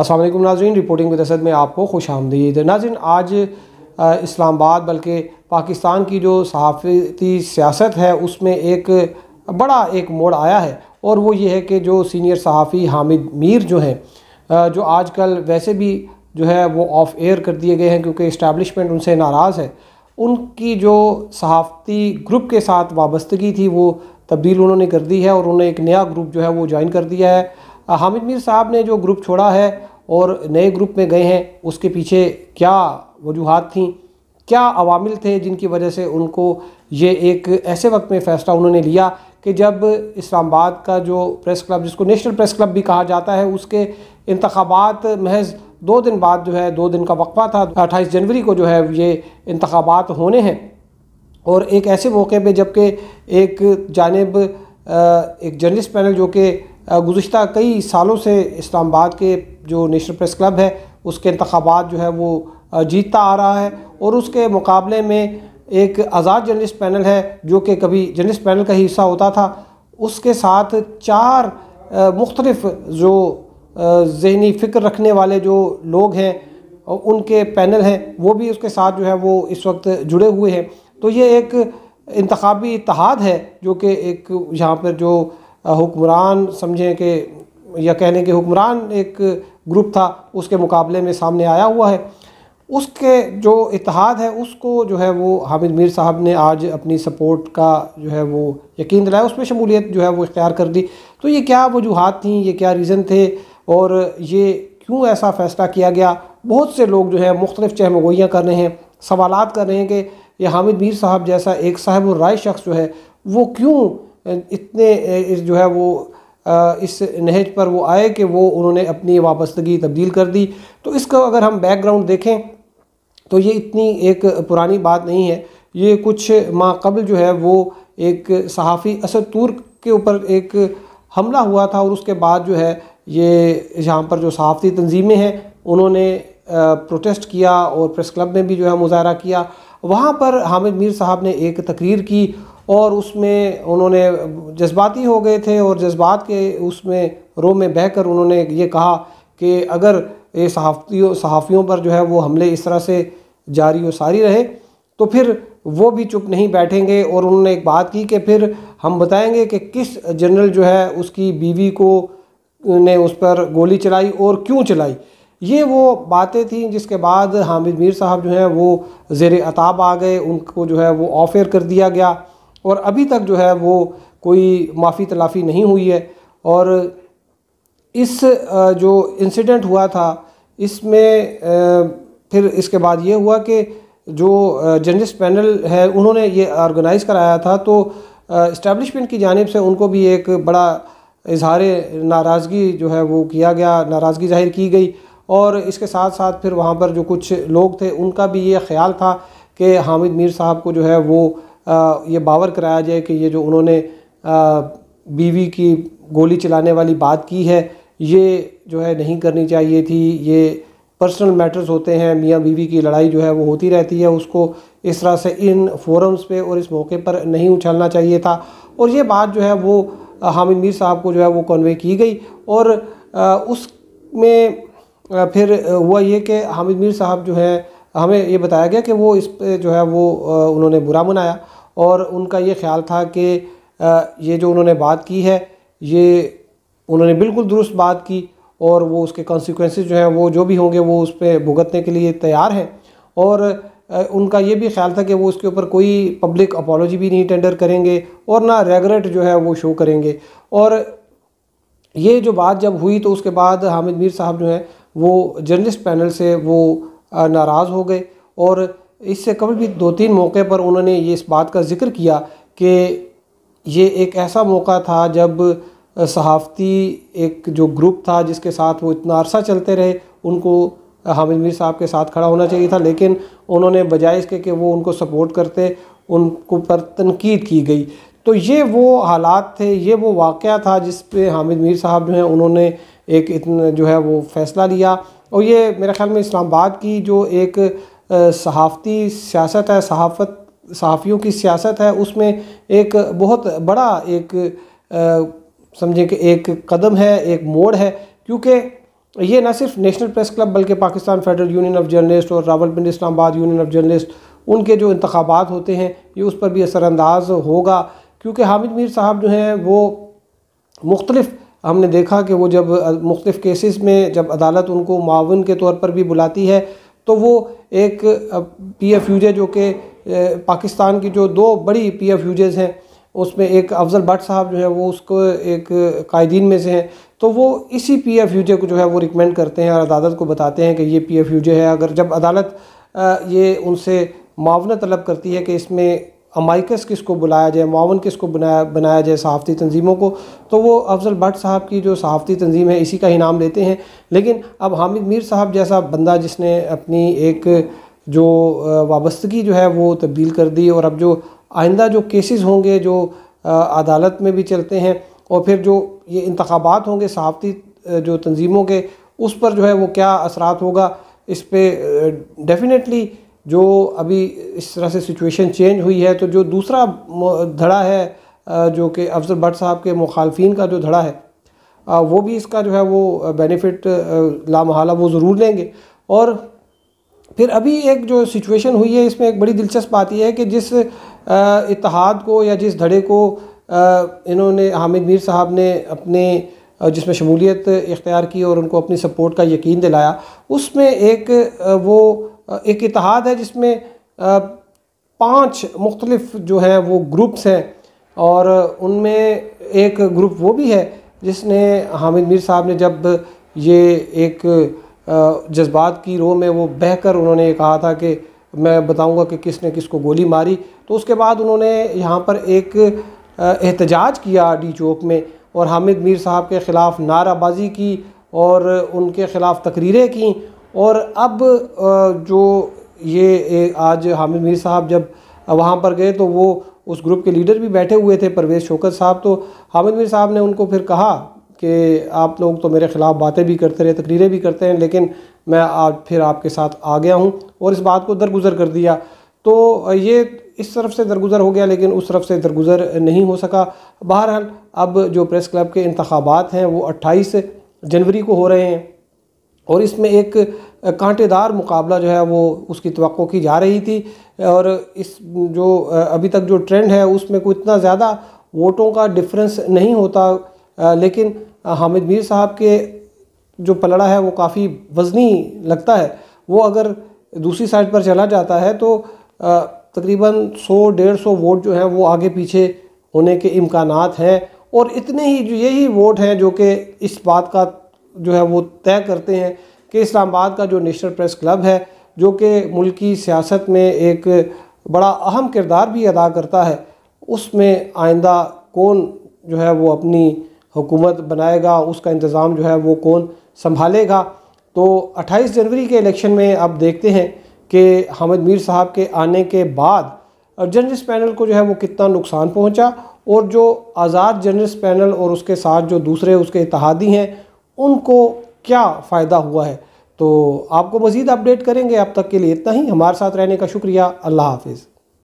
असलम नाजीन रिपोर्टिंग के दसद में आपको खुश आमदीद नाजिन आज इस्लामाबाद बल्कि पाकिस्तान की जो सहाफ़ती सियासत है उसमें एक बड़ा एक मोड़ आया है और वो ये है कि जो सीनियर सहाफ़ी हामिद मीर जो हैं जो आजकल वैसे भी जो है वो ऑफ़ एयर कर दिए गए हैं क्योंकि इस्टबलिशमेंट उनसे नाराज़ है उनकी जो सहाफ़ती ग्रुप के साथ वाबस्तगी थी वो तब्दील उन्होंने कर दी है और उन्होंने एक नया ग्रुप जो है वो ज्वाइन कर दिया है हामिद मीर साहब ने जो ग्रुप छोड़ा है और नए ग्रुप में गए हैं उसके पीछे क्या वजूहत थी क्या अवामिल थे जिनकी वजह से उनको ये एक ऐसे वक्त में फ़ैसला उन्होंने लिया कि जब इस्लामाबाद का जो प्रेस क्लब जिसको नेशनल प्रेस क्लब भी कहा जाता है उसके इंतबात महज दो दिन बाद जो है दो दिन का वक्फा था अट्ठाईस जनवरी को जो है ये इंतबात होने हैं और एक ऐसे मौके पर जबकि एक जानब एक जर्नलिस्ट पैनल जो कि गुज्त कई सालों से इस्लामाबाद के जो नेशनल प्रेस क्लब है उसके इंतबात जो है वो जीतता आ रहा है और उसके मुकाबले में एक आज़ाद जर्नलिस्ट पैनल है जो कि कभी जर्नलिस्ट पैनल का ही हिस्सा होता था उसके साथ चार मुख्तलफ जो जहनी फ़िक्र रखने वाले जो लोग हैं उनके पैनल हैं वो भी उसके साथ जो है वो इस वक्त जुड़े हुए हैं तो ये एक इंतबी इतिहाद है जो कि एक यहाँ पर जो हुक्मरान समझें कि या कहने के हुक्मरान एक ग्रुप था उसके मुकाबले में सामने आया हुआ है उसके जो इतिहाद है उसको जो है वो हामिद मीर साहब ने आज अपनी सपोर्ट का जो है वो यकीन दिलाया उसमें शमूलियत जो है वो इख्तियार कर दी तो ये क्या वजूहत थी ये क्या रीज़न थे और ये क्यों ऐसा फ़ैसला किया गया बहुत से लोग जो है मुख्तलिफ़ चहमगोइयाँ कर रहे हैं सवालत कर रहे हैं कि यह हामिद मीर साहब जैसा एक साहब राय शख्स जो है वो क्यों इतने जो है वो इस नहज पर वो आए कि वो उन्होंने अपनी वापस्तगी तब्दील कर दी तो इसका अगर हम बैकग्राउंड देखें तो ये इतनी एक पुरानी बात नहीं है ये कुछ माह कबल जो है वो एक सहाफ़ी असद तुर्क के ऊपर एक हमला हुआ था और उसके बाद जो है ये यहाँ पर जो सहाफ़ती तंजीमें हैं उन्होंने प्रोटेस्ट किया और प्रेस क्लब में भी जो है मुजाहरा किया वहाँ पर हामिद मीर साहब ने एक तकरीर की और उसमें उन्होंने जज्बाती हो गए थे और जज्बात के उसमें रो में बहकर उन्होंने ये कहा कि अगर ये सहाफ़ियों सहाफ़ियों पर जो है वो हमले इस तरह से जारी व सारी रहे तो फिर वो भी चुप नहीं बैठेंगे और उन्होंने एक बात की कि फिर हम बताएंगे कि किस जनरल जो है उसकी बीवी को ने उस पर गोली चलाई और क्यों चलाई ये वो बातें थीं जिसके बाद हामिद मीर साहब जो हैं वो जेर अताब आ गए उनको जो है वो ऑफ़र कर दिया गया और अभी तक जो है वो कोई माफ़ी तलाफ़ी नहीं हुई है और इस जो इंसिडेंट हुआ था इसमें फिर इसके बाद ये हुआ कि जो जर्नलिस्ट पैनल है उन्होंने ये ऑर्गेनाइज़ कराया था तो इस्टेब्लिशमेंट की जानब से उनको भी एक बड़ा इजहार नाराज़गी जो है वो किया गया नाराज़गी जाहिर की गई और इसके साथ साथ फिर वहाँ पर जो कुछ लोग थे उनका भी ये ख्याल था कि हामिद मीर साहब को जो है वो ये बावर कराया जाए कि ये जो उन्होंने बीवी की गोली चलाने वाली बात की है ये जो है नहीं करनी चाहिए थी ये पर्सनल मैटर्स होते हैं मियाँ बीवी की लड़ाई जो है वो होती रहती है उसको इस तरह से इन फोरम्स पे और इस मौके पर नहीं उछालना चाहिए था और ये बात जो है वो हामिद मीर साहब को जो है वो कन्वे की गई और उसमें फिर हुआ ये कि हामिद मीर साहब जो है हमें ये बताया गया कि वो इस पर जो है वो उन्होंने बुरा मनाया और उनका ये ख्याल था कि ये जो उन्होंने बात की है ये उन्होंने बिल्कुल दुरुस्त बात की और वो उसके कॉन्सिक्वेंस जो हैं वो जो भी होंगे वो उस पर भुगतने के लिए तैयार हैं और उनका ये भी ख्याल था कि वो उसके ऊपर कोई पब्लिक अपोलॉजी भी नहीं टेंडर करेंगे और ना रेगरेट जो है वो शो करेंगे और ये जो बात जब हुई तो उसके बाद हामिद मीर साहब जो हैं वो जर्नलिस्ट पैनल से वो नाराज़ हो गए और इससे कबल भी दो तीन मौके पर उन्होंने ये इस बात का जिक्र किया कि ये एक ऐसा मौका था जब सहाफ़ती एक जो ग्रुप था जिसके साथ वो इतना अरसा चलते रहे उनको हामिद मीर साहब के साथ खड़ा होना चाहिए था लेकिन उन्होंने बजाय इसके कि वो उनको सपोर्ट करते उनको पर तनकीद की गई तो ये वो हालात थे ये वो वाक़ था जिस पर हामिद मीर साहब जो हैं उन्होंने एक इतना जो है वो फ़ैसला लिया और ये मेरे ख्याल में इस्लामाबाद की जो एक सहाफ़ती सियासत है सहाफ़त सहाफ़ियों की सियासत है उसमें एक बहुत बड़ा एक समझे कि एक कदम है एक मोड़ है क्योंकि ये ना सिर्फ नेशनल प्रेस क्लब बल्कि Pakistan federal union of journalist और Rawalpindi Islamabad union of journalist उनके जो इंतबात होते हैं ये उस पर भी असरानंदाज होगा क्योंकि हामिद मीर साहब जो हैं वो मुख्तलफ़ हमने देखा कि वो जब मुख्तफ़ केसेस में जब अदालत उनको मावन के तौर पर भी बुलाती है तो वो एक पी एफ यूजे जो कि पाकिस्तान की जो दो बड़ी पी एफ यूजेज हैं उसमें एक अफजल भट्ट साहब जो है वो उसको एक कायदीन में से हैं तो वो इसी पी एफ यूजे को जो है वो रिकमेंड करते हैं और अदालत को बताते हैं कि ये पी एफ यूजे है अगर जब अदालत ये उनसे मावन तलब करती है कि इसमें अमाइकस किसको बुलाया जाए मावन किसको बनाया बनाया जाए सहाफ़ती तंजीमों को तो वो अफजल भट्ट साहब की जो सहाफ़ती तंजीम है इसी का ही नाम लेते हैं लेकिन अब हामिद मीर साहब जैसा बंदा जिसने अपनी एक जो वाबस्तगी जो है वो तब्दील कर दी और अब जो आइंदा जो केसेस होंगे जो अदालत में भी चलते हैं और फिर जो ये इंतबात होंगे सहाफ़ती जो तंजीमों के उस पर जो है वो क्या असरात होगा इस पर डेफिनेटली जो अभी इस तरह से सिचुएशन चेंज हुई है तो जो दूसरा धड़ा है जो कि अफजल भट्ट साहब के मुखालफी का जो धड़ा है वो भी इसका जो है वो बेनिफिट लामहला वो ज़रूर लेंगे और फिर अभी एक जो सिचुएशन हुई है इसमें एक बड़ी दिलचस्प बात यह है कि जिस इतिहाद को या जिस धड़े को इन्होंने हामिद मीर साहब ने अपने जिसमें शमूलियत इख्तियार की और उनको अपनी सपोर्ट का यकीन दिलाया उसमें एक वो एक इतिहाद है जिसमें पांच मुख्तलिफ जो हैं वो ग्रुप्स हैं और उनमें एक ग्रुप वो भी है जिसने हामिद मीर साहब ने जब ये एक जज्बात की रो में वो बहकर उन्होंने कहा था कि मैं बताऊंगा कि किसने किसको गोली मारी तो उसके बाद उन्होंने यहाँ पर एक एहतजाज किया डी चौक में और हामिद मीर साहब के ख़िलाफ़ नाराबाजी की और उनके ख़िलाफ़ तकरीरें कं और अब जो ये आज हामिद मीर साहब जब वहाँ पर गए तो वो उस ग्रुप के लीडर भी बैठे हुए थे परवेज़ शोकत साहब तो हामिद मीर साहब ने उनको फिर कहा कि आप लोग तो मेरे ख़िलाफ़ बातें भी करते रहे तकरीरें भी करते हैं लेकिन मैं आज फिर आपके साथ आ गया हूँ और इस बात को दरगुजर कर दिया तो ये इस तरफ से दरगुजर हो गया लेकिन उस तरफ से दरगुजर नहीं हो सका बहरहाल अब जो प्रेस क्लब के इंतबात हैं वो अट्ठाईस जनवरी को हो रहे हैं और इसमें एक कांटेदार मुकाबला जो है वो उसकी तो की जा रही थी और इस जो अभी तक जो ट्रेंड है उसमें कोई इतना ज़्यादा वोटों का डिफरेंस नहीं होता लेकिन हामिद मीर साहब के जो पलड़ा है वो काफ़ी वज़नी लगता है वो अगर दूसरी साइड पर चला जाता है तो तकरीबन सौ डेढ़ सौ वोट जो हैं वो आगे पीछे होने के इम्कान हैं और इतने ही जो यही वोट हैं जो कि इस बात का जो है वो तय करते हैं कि इस्लामाबाद का जो नेशनल प्रेस क्लब है जो कि मुल्क की सियासत में एक बड़ा अहम किरदार भी अदा करता है उसमें आइंदा कौन जो है वो अपनी हुकूमत बनाएगा उसका इंतज़ाम जो है वो कौन संभालेगा तो 28 जनवरी के इलेक्शन में आप देखते हैं कि हामिद मीर साहब के आने के बाद जर्नलिस्ट पैनल को जो है वो कितना नुकसान पहुंचा और जो आज़ाद जर्नलिस्ट पैनल और उसके साथ जो दूसरे उसके इतिहादी हैं उनको क्या फ़ायदा हुआ है तो आपको मज़ीद अपडेट करेंगे अब तक के लिए इतना ही हमारे साथ रहने का शुक्रिया अल्लाह हाफिज़